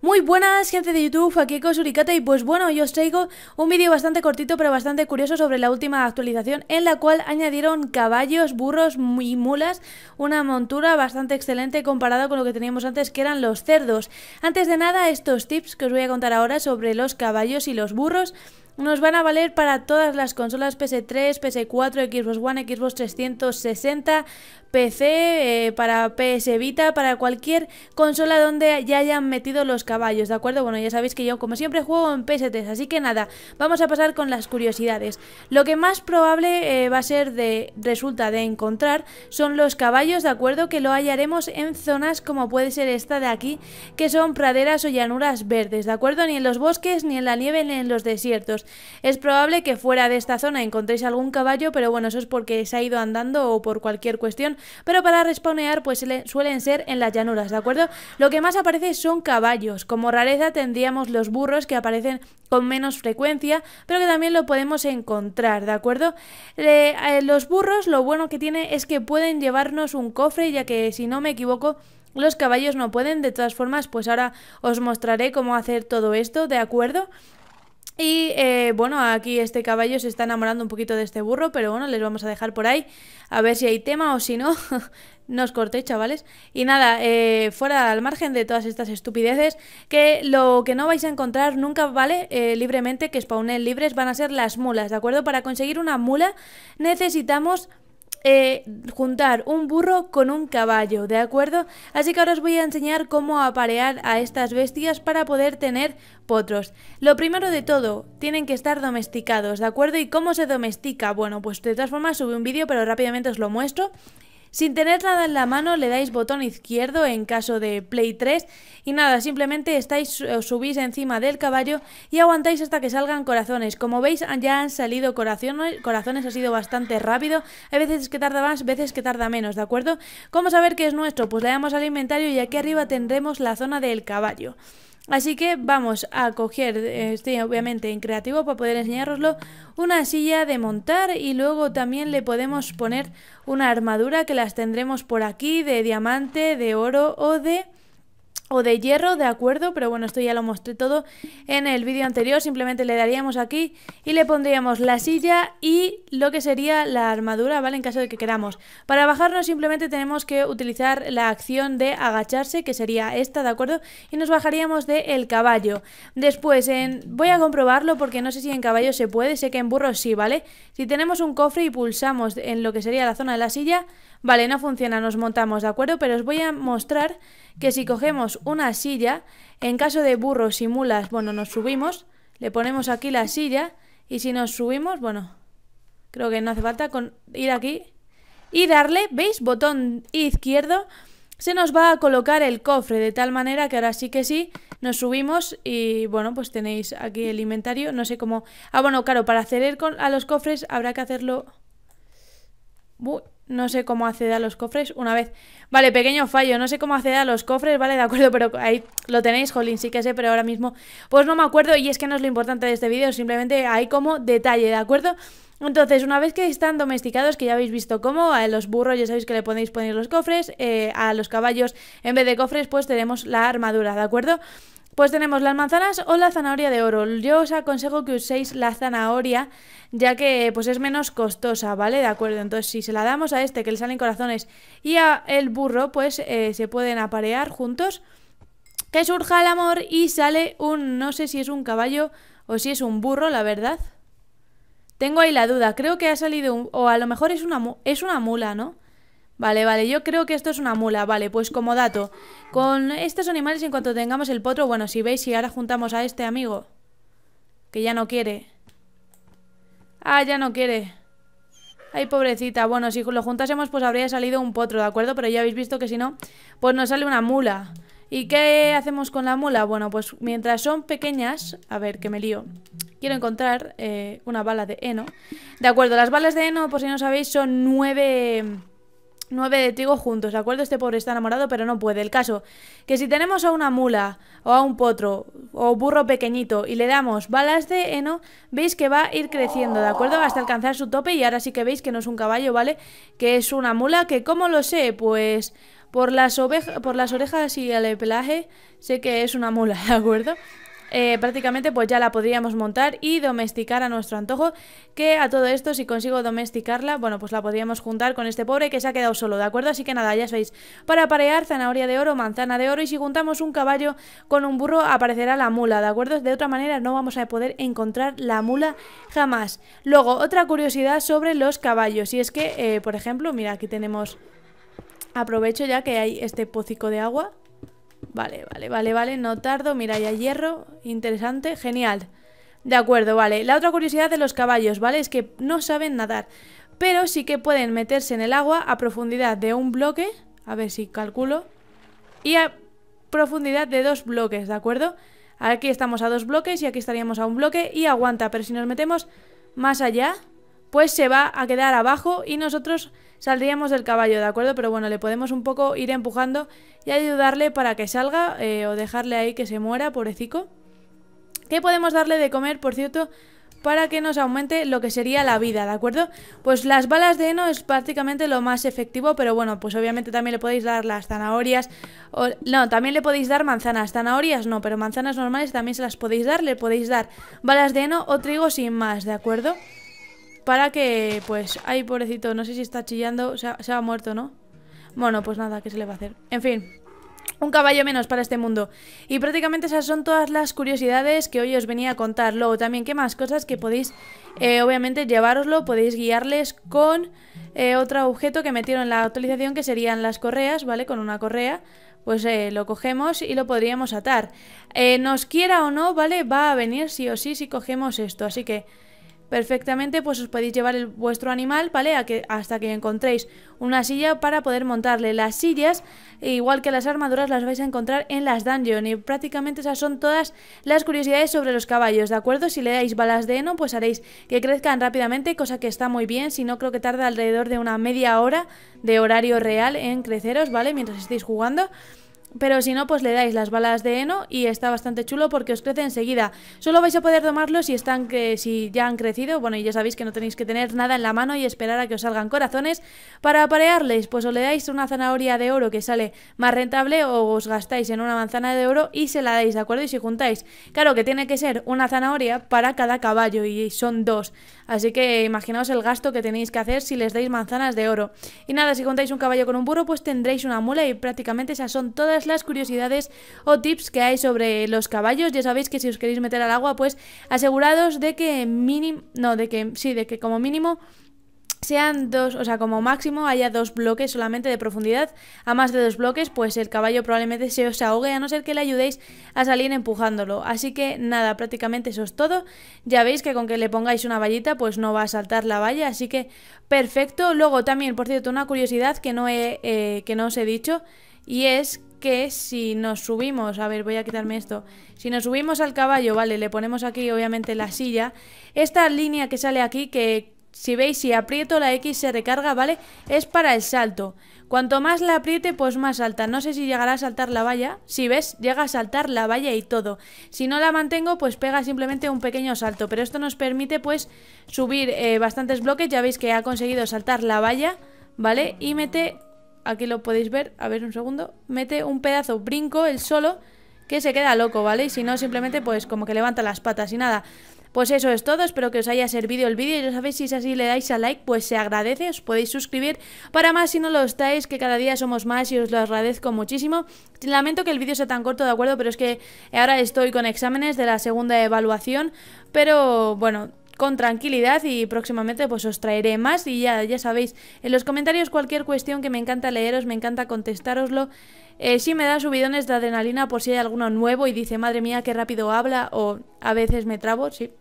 Muy buenas gente de YouTube, aquí Suricata y pues bueno, yo os traigo un vídeo bastante cortito pero bastante curioso sobre la última actualización en la cual añadieron caballos, burros y mulas, una montura bastante excelente comparada con lo que teníamos antes que eran los cerdos. Antes de nada, estos tips que os voy a contar ahora sobre los caballos y los burros nos van a valer para todas las consolas PS3, PS4, Xbox One, Xbox 360, PC, eh, para PS Vita, para cualquier consola donde ya hayan metido los caballos, ¿de acuerdo? Bueno, ya sabéis que yo como siempre juego en PS3, así que nada, vamos a pasar con las curiosidades. Lo que más probable eh, va a ser de resulta de encontrar son los caballos, ¿de acuerdo? Que lo hallaremos en zonas como puede ser esta de aquí, que son praderas o llanuras verdes, ¿de acuerdo? Ni en los bosques, ni en la nieve, ni en los desiertos. Es probable que fuera de esta zona encontréis algún caballo, pero bueno, eso es porque se ha ido andando o por cualquier cuestión. Pero para respawnear, pues suelen ser en las llanuras, ¿de acuerdo? Lo que más aparece son caballos. Como rareza tendríamos los burros que aparecen con menos frecuencia, pero que también lo podemos encontrar, ¿de acuerdo? Eh, los burros lo bueno que tiene es que pueden llevarnos un cofre, ya que si no me equivoco, los caballos no pueden. De todas formas, pues ahora os mostraré cómo hacer todo esto, ¿de acuerdo? Y eh, bueno, aquí este caballo se está enamorando un poquito de este burro, pero bueno, les vamos a dejar por ahí. A ver si hay tema o si no, no os cortéis, chavales. Y nada, eh, fuera al margen de todas estas estupideces, que lo que no vais a encontrar nunca, ¿vale? Eh, libremente, que spawnen libres, van a ser las mulas, ¿de acuerdo? Para conseguir una mula necesitamos eh, juntar un burro con un caballo, ¿de acuerdo? Así que ahora os voy a enseñar cómo aparear a estas bestias para poder tener potros. Lo primero de todo, tienen que estar domesticados, ¿de acuerdo? ¿Y cómo se domestica? Bueno, pues de todas formas subí un vídeo, pero rápidamente os lo muestro. Sin tener nada en la mano le dais botón izquierdo en caso de Play 3 y nada, simplemente estáis, eh, subís encima del caballo y aguantáis hasta que salgan corazones. Como veis ya han salido corazones, corazones ha sido bastante rápido, hay veces que tarda más, veces que tarda menos, ¿de acuerdo? ¿Cómo saber que es nuestro? Pues le damos al inventario y aquí arriba tendremos la zona del caballo. Así que vamos a coger, estoy obviamente en creativo para poder enseñároslo, una silla de montar y luego también le podemos poner una armadura que las tendremos por aquí de diamante, de oro o de o de hierro, de acuerdo, pero bueno, esto ya lo mostré todo en el vídeo anterior, simplemente le daríamos aquí y le pondríamos la silla y lo que sería la armadura, ¿vale? En caso de que queramos. Para bajarnos simplemente tenemos que utilizar la acción de agacharse, que sería esta, ¿de acuerdo? Y nos bajaríamos del el caballo. Después, en... voy a comprobarlo porque no sé si en caballo se puede, sé que en burro sí, ¿vale? Si tenemos un cofre y pulsamos en lo que sería la zona de la silla, vale, no funciona, nos montamos, ¿de acuerdo? Pero os voy a mostrar que si cogemos una silla, en caso de burros y mulas, bueno, nos subimos, le ponemos aquí la silla y si nos subimos, bueno, creo que no hace falta ir aquí y darle, ¿veis? Botón izquierdo, se nos va a colocar el cofre de tal manera que ahora sí que sí, nos subimos y bueno, pues tenéis aquí el inventario, no sé cómo... Ah, bueno, claro, para acceder a los cofres habrá que hacerlo no sé cómo acceder a los cofres una vez. Vale, pequeño fallo, no sé cómo acceder a los cofres, vale, de acuerdo, pero ahí lo tenéis, jolín, sí que sé, pero ahora mismo pues no me acuerdo y es que no es lo importante de este vídeo, simplemente hay como detalle, ¿de acuerdo? Entonces, una vez que están domesticados, que ya habéis visto cómo, a los burros ya sabéis que le podéis poner los cofres, eh, a los caballos en vez de cofres pues tenemos la armadura, ¿de acuerdo? Pues tenemos las manzanas o la zanahoria de oro. Yo os aconsejo que uséis la zanahoria, ya que pues es menos costosa, ¿vale? De acuerdo, entonces si se la damos a este que le salen corazones y a el burro, pues eh, se pueden aparear juntos. Que surja el amor y sale un, no sé si es un caballo o si es un burro, la verdad. Tengo ahí la duda, creo que ha salido un, o a lo mejor es una, es una mula, ¿no? Vale, vale, yo creo que esto es una mula, vale, pues como dato Con estos animales en cuanto tengamos el potro, bueno, si veis, si ahora juntamos a este amigo Que ya no quiere Ah, ya no quiere Ay, pobrecita, bueno, si lo juntásemos pues habría salido un potro, ¿de acuerdo? Pero ya habéis visto que si no, pues nos sale una mula ¿Y qué hacemos con la mula? Bueno, pues mientras son pequeñas A ver, que me lío Quiero encontrar eh, una bala de heno De acuerdo, las balas de heno, por si no sabéis, son nueve nueve de trigo juntos. De acuerdo, este pobre está enamorado, pero no puede. El caso, que si tenemos a una mula, o a un potro, o burro pequeñito, y le damos balas de heno, veis que va a ir creciendo, ¿de acuerdo? Hasta alcanzar su tope, y ahora sí que veis que no es un caballo, ¿vale? Que es una mula, que ¿cómo lo sé? Pues... Por las, por las orejas y el pelaje, sé que es una mula, ¿de acuerdo? Eh, prácticamente pues ya la podríamos montar y domesticar a nuestro antojo, que a todo esto si consigo domesticarla, bueno pues la podríamos juntar con este pobre que se ha quedado solo, ¿de acuerdo? Así que nada, ya sabéis, para parear zanahoria de oro, manzana de oro y si juntamos un caballo con un burro aparecerá la mula, ¿de acuerdo? De otra manera no vamos a poder encontrar la mula jamás. Luego, otra curiosidad sobre los caballos, y es que, eh, por ejemplo, mira, aquí tenemos... Aprovecho ya que hay este pócico de agua Vale, vale, vale, vale, no tardo. Mira, ya hierro. Interesante, genial. De acuerdo, vale. La otra curiosidad de los caballos, ¿vale? Es que no saben nadar. Pero sí que pueden meterse en el agua a profundidad de un bloque. A ver si calculo. Y a profundidad de dos bloques, ¿de acuerdo? Aquí estamos a dos bloques y aquí estaríamos a un bloque y aguanta. Pero si nos metemos más allá, pues se va a quedar abajo y nosotros saldríamos del caballo, ¿de acuerdo? Pero bueno, le podemos un poco ir empujando y ayudarle para que salga eh, o dejarle ahí que se muera, pobrecico. ¿Qué podemos darle de comer, por cierto? para que nos aumente lo que sería la vida, ¿de acuerdo? Pues las balas de heno es prácticamente lo más efectivo, pero bueno, pues obviamente también le podéis dar las zanahorias, o, no, también le podéis dar manzanas, zanahorias no, pero manzanas normales también se las podéis dar, le podéis dar balas de heno o trigo sin más, ¿de acuerdo? Para que, pues, ay, pobrecito, no sé si está chillando, se ha, ha muerto, ¿no? Bueno, pues nada, ¿qué se le va a hacer? En fin, un caballo menos para este mundo. Y prácticamente esas son todas las curiosidades que hoy os venía a contar. Luego también, ¿qué más cosas que podéis, eh, obviamente, llevaroslo Podéis guiarles con eh, otro objeto que metieron en la actualización, que serían las correas, ¿vale? Con una correa, pues eh, lo cogemos y lo podríamos atar. nos quiera o no, ¿vale? Va a venir sí o sí si cogemos esto, así que perfectamente, pues os podéis llevar el, vuestro animal, ¿vale? A que, hasta que encontréis una silla para poder montarle. Las sillas, igual que las armaduras, las vais a encontrar en las dungeons y prácticamente esas son todas las curiosidades sobre los caballos, ¿de acuerdo? Si le dais balas de heno, pues haréis que crezcan rápidamente, cosa que está muy bien, si no creo que tarda alrededor de una media hora de horario real en creceros, ¿vale? Mientras estéis jugando. Pero si no, pues le dais las balas de heno y está bastante chulo porque os crece enseguida. Solo vais a poder domarlo si, están, si ya han crecido. Bueno, y ya sabéis que no tenéis que tener nada en la mano y esperar a que os salgan corazones. Para aparearles, pues os le dais una zanahoria de oro que sale más rentable o os gastáis en una manzana de oro y se la dais, ¿de acuerdo? Y si juntáis, claro que tiene que ser una zanahoria para cada caballo y son dos. Así que imaginaos el gasto que tenéis que hacer si les dais manzanas de oro. Y nada, si contáis un caballo con un burro, pues tendréis una mula y prácticamente esas son todas las curiosidades o tips que hay sobre los caballos. Ya sabéis que si os queréis meter al agua, pues asegurados de que mínimo, no, de que sí, de que como mínimo sean dos, o sea, como máximo haya dos bloques solamente de profundidad. A más de dos bloques, pues el caballo probablemente se os ahogue, a no ser que le ayudéis a salir empujándolo. Así que nada, prácticamente eso es todo. Ya veis que con que le pongáis una vallita, pues no va a saltar la valla, así que perfecto. Luego también, por cierto, una curiosidad que no, he, eh, que no os he dicho, y es que si nos subimos, a ver, voy a quitarme esto, si nos subimos al caballo, vale, le ponemos aquí obviamente la silla, esta línea que sale aquí, que si veis, si aprieto la X se recarga, ¿vale? Es para el salto. Cuanto más la apriete, pues más salta No sé si llegará a saltar la valla. Si ves, llega a saltar la valla y todo. Si no la mantengo, pues pega simplemente un pequeño salto. Pero esto nos permite, pues, subir eh, bastantes bloques. Ya veis que ha conseguido saltar la valla, ¿vale? Y mete, aquí lo podéis ver, a ver un segundo. Mete un pedazo, brinco, el solo, que se queda loco, ¿vale? Y si no, simplemente, pues, como que levanta las patas y nada. Pues eso es todo, espero que os haya servido el vídeo, ya sabéis, si es así le dais a like, pues se agradece, os podéis suscribir para más si no lo estáis, que cada día somos más y os lo agradezco muchísimo. Lamento que el vídeo sea tan corto, de acuerdo, pero es que ahora estoy con exámenes de la segunda evaluación, pero bueno, con tranquilidad y próximamente pues os traeré más y ya, ya sabéis, en los comentarios cualquier cuestión que me encanta leeros, me encanta contestároslo. Eh, sí me da subidones de adrenalina por si hay alguno nuevo y dice, madre mía, qué rápido habla o a veces me trabo, sí.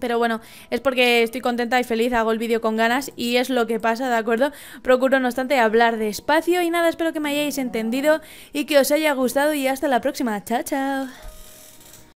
Pero bueno, es porque estoy contenta y feliz, hago el vídeo con ganas y es lo que pasa, ¿de acuerdo? Procuro, no obstante, hablar despacio y nada, espero que me hayáis entendido y que os haya gustado y hasta la próxima. Chao, chao.